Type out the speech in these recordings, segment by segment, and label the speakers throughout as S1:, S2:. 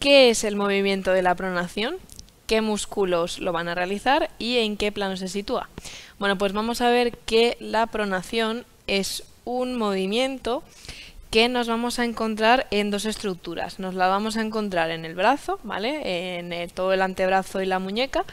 S1: ¿Qué es el movimiento de la pronación? ¿Qué músculos lo van a realizar? ¿Y en qué plano se sitúa? Bueno, pues vamos a ver que la pronación es un movimiento que nos vamos a encontrar en dos estructuras. Nos la vamos a encontrar en el brazo, ¿vale? En eh, todo el antebrazo y la muñeca.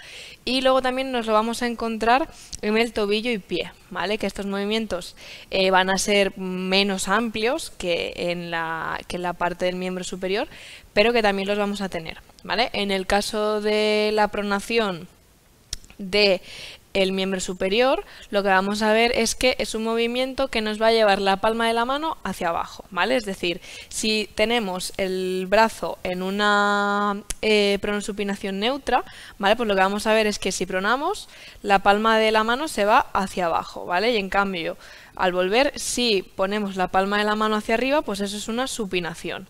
S1: Y luego también nos lo vamos a encontrar en el tobillo y pie, ¿vale? Que estos movimientos eh, van a ser menos amplios que en, la, que la parte del miembro superior, pero que también los vamos a tener, ¿vale? En el caso de la pronación de el miembro superior, lo que vamos a ver es que es un movimiento que nos va a llevar la palma de la mano hacia abajo, ¿vale? Es decir, si tenemos el brazo en una eh, pronosupinación neutra, ¿vale? Pues lo que vamos a ver es que si pronamos, la palma de la mano se va hacia abajo, ¿vale? Y en cambio, al volver, si ponemos la palma de la mano hacia arriba, pues eso es una supinación,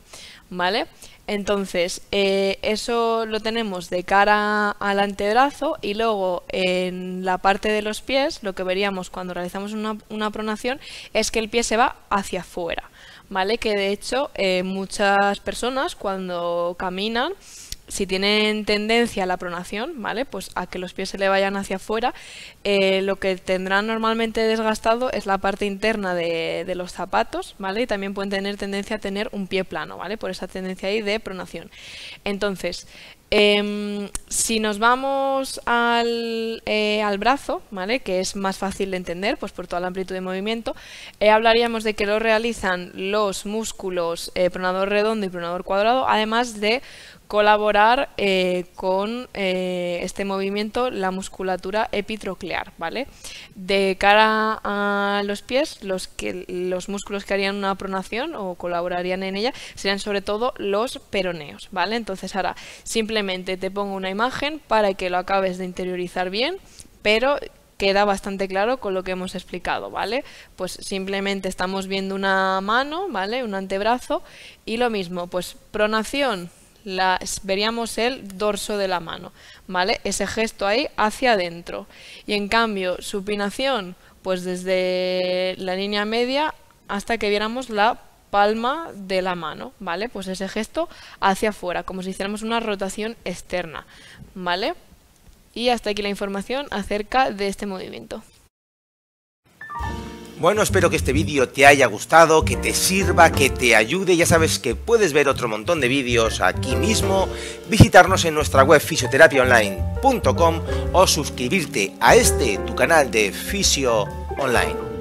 S1: ¿vale? Entonces, eh, eso lo tenemos de cara al antebrazo y luego en la parte de los pies, lo que veríamos cuando realizamos una, pronación es que el pie se va hacia afuera, ¿vale? Que de hecho eh, muchas personas cuando caminan si tienen tendencia a la pronación, ¿vale? Pues a que los pies se le vayan hacia afuera, eh, lo que tendrán normalmente desgastado es la parte interna de, de, los zapatos, ¿vale? Y también pueden tener tendencia a tener un pie plano, ¿vale? Por esa tendencia ahí de pronación. Entonces, Em, si nos vamos eh, al, brazo, ¿vale? que es más fácil de entender pues por toda la amplitud de movimiento, eh, hablaríamos de que lo realizan los músculos eh, pronador redondo y pronador cuadrado, además de colaborar con este movimiento la musculatura epitroclear. ¿vale? De cara a los pies, los, que, los músculos que harían una pronación o colaborarían en ella serían sobre todo los peroneos. ¿vale? Entonces ahora, simplemente simplemente te pongo una imagen para que lo acabes de interiorizar bien, pero queda bastante claro con lo que hemos explicado, ¿vale? Pues simplemente estamos viendo una mano, ¿vale? Un antebrazo y lo mismo, pues pronación, veríamos el dorso de la mano, ¿vale? Ese gesto ahí hacia adentro. Y en cambio, supinación, pues desde la línea media hasta que viéramos la palma de la mano, ¿vale? Pues ese gesto hacia afuera, como si hiciéramos una rotación externa, ¿vale? Y hasta aquí la información acerca de este movimiento.
S2: Bueno, espero que este vídeo te haya gustado, que te sirva, que te ayude. Ya sabes que puedes ver otro montón de vídeos aquí mismo, visitarnos en nuestra web fisioterapiaonline.com o suscribirte a este, tu canal de Fisio Online.